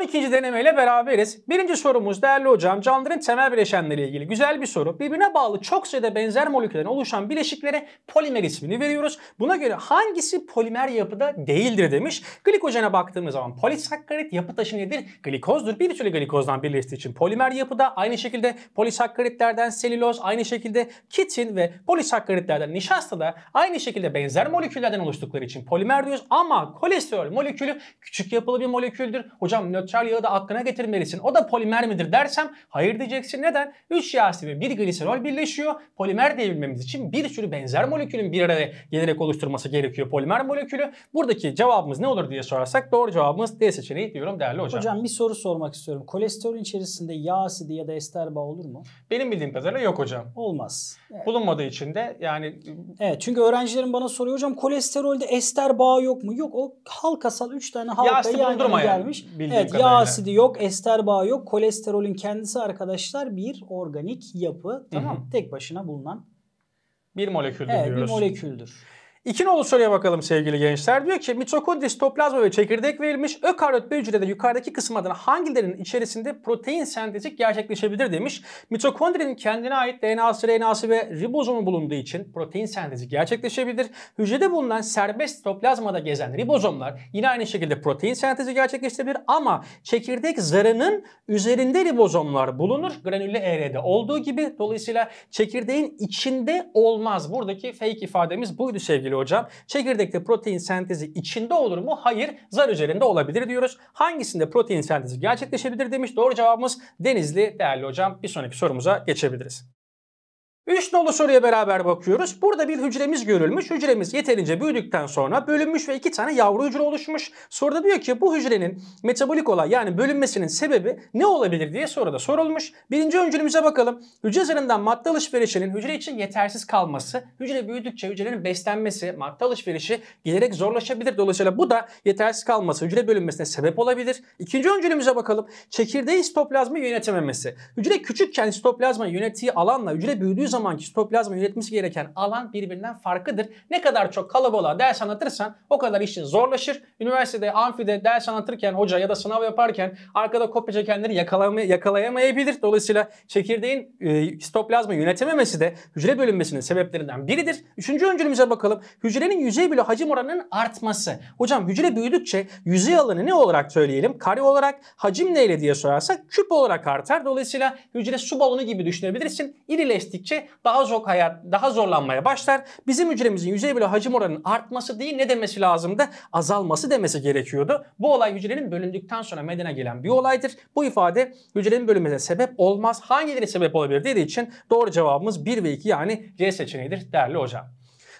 12. denemeyle beraberiz. Birinci sorumuz değerli hocam canlıların temel bileşenleri ilgili güzel bir soru. Birbirine bağlı çok sayıda benzer moleküllerin oluşan bileşiklere polimer ismini veriyoruz. Buna göre hangisi polimer yapıda değildir demiş. Glikojene baktığımız zaman polisakkarit yapı taşı nedir? Glikozdur. Bir türlü glikozdan birleştiği için polimer yapıda. Aynı şekilde polisakkaritlerden selüloz, aynı şekilde kitin ve polisakkaritlerden nişasta da aynı şekilde benzer moleküllerden oluştukları için polimer diyoruz. Ama kolesterol molekülü küçük yapılı bir moleküldür. Hocam ölçer yağı da aklına getirmelisin. O da polimer midir dersem hayır diyeceksin. Neden? 3 yağ ve 1 gliserol birleşiyor. Polimer diyebilmemiz için bir sürü benzer molekülün bir araya gelerek oluşturması gerekiyor polimer molekülü. Buradaki cevabımız ne olur diye sorarsak doğru cevabımız D seçeneği diyorum değerli hocam. Hocam bir soru sormak istiyorum. Kolesterol içerisinde yağ asidi ya da ester bağı olur mu? Benim bildiğim kadarıyla yok hocam. Olmaz. Evet. Bulunmadığı için de yani... Evet çünkü öğrencilerim bana soruyor hocam kolesterolde ester bağı yok mu? Yok o halkasal 3 tane halka yağ asidi yana gelmiş. Yani, evet, kadarıyla. Yağ asidi yok, ester bağı yok. Kolesterolün kendisi arkadaşlar bir organik yapı. Tamam Hı-hı. Tek başına bulunan. Bir moleküldür evet, diyoruz. Bir moleküldür. İki nolu soruya bakalım sevgili gençler. Diyor ki mitokondri, sitoplazma ve çekirdek verilmiş. Ökaryot bir hücrede yukarıdaki kısımlardan hangilerinin içerisinde protein sentezi gerçekleşebilir demiş. Mitokondrinin kendine ait DNA'sı, RNA'sı ve ribozomu bulunduğu için protein sentezi gerçekleşebilir. Hücrede bulunan serbest sitoplazmada gezen ribozomlar yine aynı şekilde protein sentezi gerçekleştirebilir ama çekirdek zarının üzerinde ribozomlar bulunur. Granüllü ER'de olduğu gibi dolayısıyla çekirdeğin içinde olmaz. Buradaki fake ifademiz buydu sevgili hocam. Çekirdekte protein sentezi içinde olur mu? Hayır. Zar üzerinde olabilir diyoruz. Hangisinde protein sentezi gerçekleşebilir demiş. Doğru cevabımız denizli değerli hocam. Bir sonraki sorumuza geçebiliriz. 3 nolu soruya beraber bakıyoruz. Burada bir hücremiz görülmüş. Hücremiz yeterince büyüdükten sonra bölünmüş ve 2 tane yavru hücre oluşmuş. Soruda diyor ki bu hücrenin metabolik olay yani bölünmesinin sebebi ne olabilir diye soruda sorulmuş. Birinci öncülümüze bakalım. Hücre zarından madde alışverişinin hücre için yetersiz kalması, hücre büyüdükçe hücrenin beslenmesi, madde alışverişi giderek zorlaşabilir. Dolayısıyla bu da yetersiz kalması, hücre bölünmesine sebep olabilir. İkinci öncülümüze bakalım. Çekirdeği stoplazma yönetememesi. Hücre küçükken sitoplazma yönettiği alanla hücre büyüdüğü zaman zamanki stoplazma yönetmesi gereken alan birbirinden farklıdır. Ne kadar çok kalabalığa ders anlatırsan o kadar işin zorlaşır. Üniversitede, amfide ders anlatırken hoca ya da sınav yaparken arkada kopya çekenleri yakalayamayabilir. Dolayısıyla çekirdeğin e, stoplazma yönetememesi de hücre bölünmesinin sebeplerinden biridir. Üçüncü öncülümüze bakalım. Hücrenin yüzey bölü hacim oranının artması. Hocam hücre büyüdükçe yüzey alanı ne olarak söyleyelim? Kare olarak hacim neyle diye sorarsak küp olarak artar. Dolayısıyla hücre su balonu gibi düşünebilirsin. İrileştikçe daha zor hayat, daha zorlanmaya başlar. Bizim hücremizin yüzey bölü hacim oranının artması değil ne demesi lazımdı? Azalması demesi gerekiyordu. Bu olay hücrenin bölündükten sonra meydana gelen bir olaydır. Bu ifade hücrenin bölünmesine sebep olmaz. Hangileri sebep olabilir dediği için doğru cevabımız 1 ve 2 yani C seçeneğidir değerli hocam.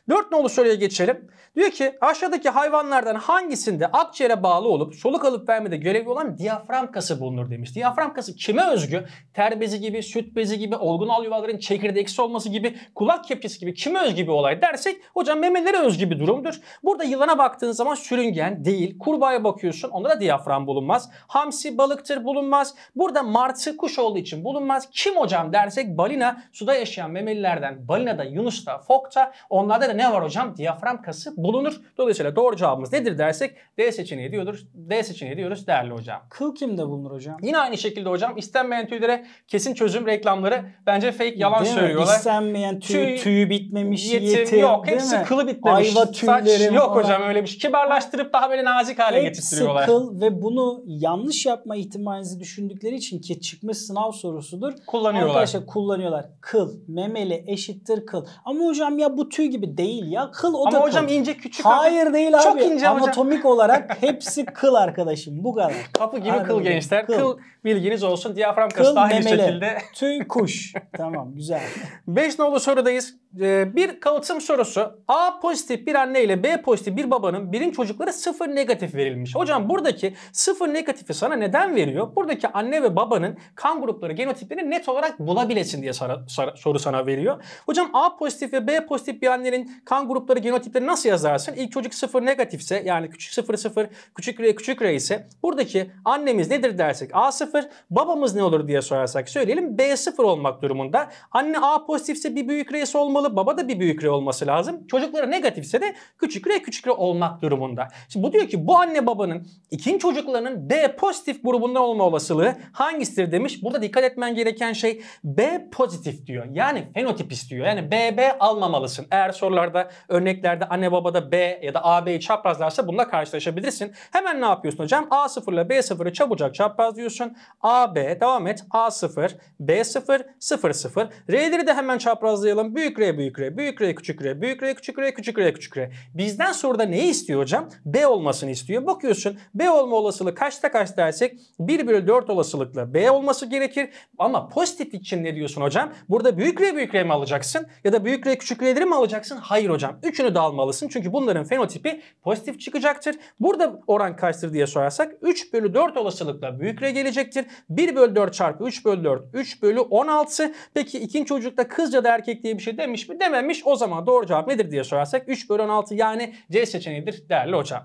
4 nolu soruya geçelim. Diyor ki aşağıdaki hayvanlardan hangisinde akciğere bağlı olup soluk alıp vermede görevli olan diyafram kası bulunur demiş. Diyafram kası kime özgü? Ter bezi gibi, süt bezi gibi, olgun al yuvaların çekirdeksi olması gibi, kulak kepçesi gibi kime özgü bir olay dersek hocam memelilere özgü bir durumdur. Burada yılana baktığın zaman sürüngen değil, kurbağaya bakıyorsun onda da diyafram bulunmaz. Hamsi balıktır bulunmaz. Burada martı kuş olduğu için bulunmaz. Kim hocam dersek balina suda yaşayan memelilerden balinada, yunusta, fokta onlarda da ne var hocam? Diyafram kası bulunur. Dolayısıyla doğru cevabımız nedir dersek D seçeneği diyoruz. D seçeneği diyoruz değerli hocam. Kıl kimde bulunur hocam? Yine aynı şekilde hocam istenmeyen tüylere kesin çözüm reklamları bence fake yalan değil söylüyorlar. Mi? İstenmeyen tüy, tüyü bitmemiş, yetim, yetim yok. Değil hepsi mi? kılı bitmemiş. Ayva tüyleri Saç, yok hocam öyle bir şey. Kibarlaştırıp daha böyle nazik hale hepsi getirtiyorlar. Hepsi kıl ve bunu yanlış yapma ihtimalinizi düşündükleri için ki çıkmış sınav sorusudur. Kullanıyorlar. Arkadaşlar kullanıyorlar. Kıl, memeli eşittir kıl. Ama hocam ya bu tüy gibi değil ya. Kıl o Ama da hocam kıl. ince küçük. Hayır abi. değil abi. Çok ince Anatomik hocam. olarak hepsi kıl arkadaşım. Bu kadar. Kapı gibi Aynen kıl gençler. Kıl. kıl bilginiz olsun. Diyafram kası daha aynı şekilde. Tüy kuş. tamam güzel. 5 nolu sorudayız. Ee, bir kalıtım sorusu. A pozitif bir anne ile B pozitif bir babanın birim çocukları sıfır negatif verilmiş. Hocam buradaki sıfır negatifi sana neden veriyor? Buradaki anne ve babanın kan grupları genotiplerini net olarak bulabilesin diye sana, soru sana veriyor. Hocam A pozitif ve B pozitif bir annenin kan grupları genotipleri nasıl yazarsın? İlk çocuk sıfır negatifse yani küçük sıfır sıfır küçük R küçük R ise buradaki annemiz nedir dersek a sıfır babamız ne olur diye sorarsak söyleyelim b sıfır olmak durumunda. Anne A pozitifse bir büyük R'si olmalı baba da bir büyük R olması lazım. Çocuklara negatifse de küçük R küçük R olmak durumunda. Şimdi bu diyor ki bu anne babanın ikinci çocuklarının B pozitif grubundan olma olasılığı hangisidir demiş. Burada dikkat etmen gereken şey B pozitif diyor. Yani fenotip istiyor. Yani BB almamalısın. Eğer sorular sorularda örneklerde anne babada B ya da AB'yi çaprazlarsa bununla karşılaşabilirsin. Hemen ne yapıyorsun hocam? A0 ile B0'ı çabucak çaprazlıyorsun. AB devam et. A0, B0, 0, 0. R'leri de hemen çaprazlayalım. Büyük R, büyük R, büyük R, küçük R, büyük R, küçük R, küçük R, küçük R. Bizden soruda neyi istiyor hocam? B olmasını istiyor. Bakıyorsun B olma olasılığı kaçta kaç dersek 1 bölü 4 olasılıkla B olması gerekir. Ama pozitif için ne diyorsun hocam? Burada büyük R büyük R mi alacaksın? Ya da büyük R küçük R'leri mi alacaksın? Hayır hocam. Üçünü de almalısın. Çünkü bunların fenotipi pozitif çıkacaktır. Burada oran kaçtır diye sorarsak 3 bölü 4 olasılıkla büyük R gelecektir. 1 bölü 4 çarpı 3 bölü 4 3 bölü 16. Peki ikinci çocukta kızca da erkek diye bir şey demiş mi? Dememiş. O zaman doğru cevap nedir diye sorarsak 3 bölü 16 yani C seçeneğidir değerli hocam.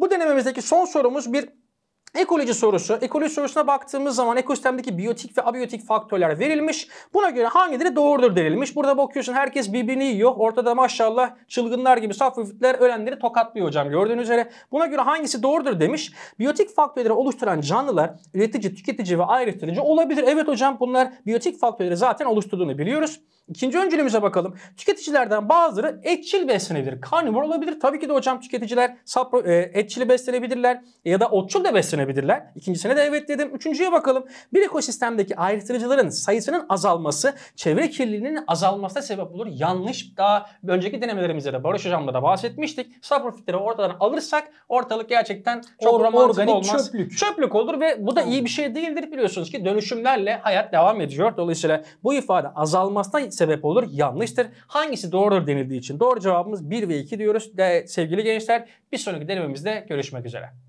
Bu denememizdeki son sorumuz bir Ekoloji sorusu. Ekoloji sorusuna baktığımız zaman ekosistemdeki biyotik ve abiyotik faktörler verilmiş. Buna göre hangileri doğrudur denilmiş. Burada bakıyorsun herkes birbirini yiyor. Ortada maşallah çılgınlar gibi saf vüfitler ölenleri tokatlıyor hocam gördüğünüz üzere. Buna göre hangisi doğrudur demiş. Biyotik faktörleri oluşturan canlılar üretici, tüketici ve ayrıştırıcı olabilir. Evet hocam bunlar biyotik faktörleri zaten oluşturduğunu biliyoruz. İkinci öncülümüze bakalım. Tüketicilerden bazıları etçil beslenebilir. Karnivor olabilir. Tabii ki de hocam tüketiciler sapro, e, etçili beslenebilirler ya da otçul da beslenebilirler. İkincisine de evet dedim. Üçüncüye bakalım. Bir ekosistemdeki ayrıştırıcıların sayısının azalması çevre kirliliğinin azalmasına sebep olur. Yanlış daha önceki denemelerimizde de Barış Hocam'da da bahsetmiştik. Saprofitleri ortadan alırsak ortalık gerçekten çok romantik organik olmaz. Çöplük. çöplük olur ve bu da iyi bir şey değildir biliyorsunuz ki dönüşümlerle hayat devam ediyor. Dolayısıyla bu ifade azalmasına sebep olur yanlıştır. Hangisi doğrudur denildiği için doğru cevabımız 1 ve 2 diyoruz. De, sevgili gençler bir sonraki denememizde görüşmek üzere.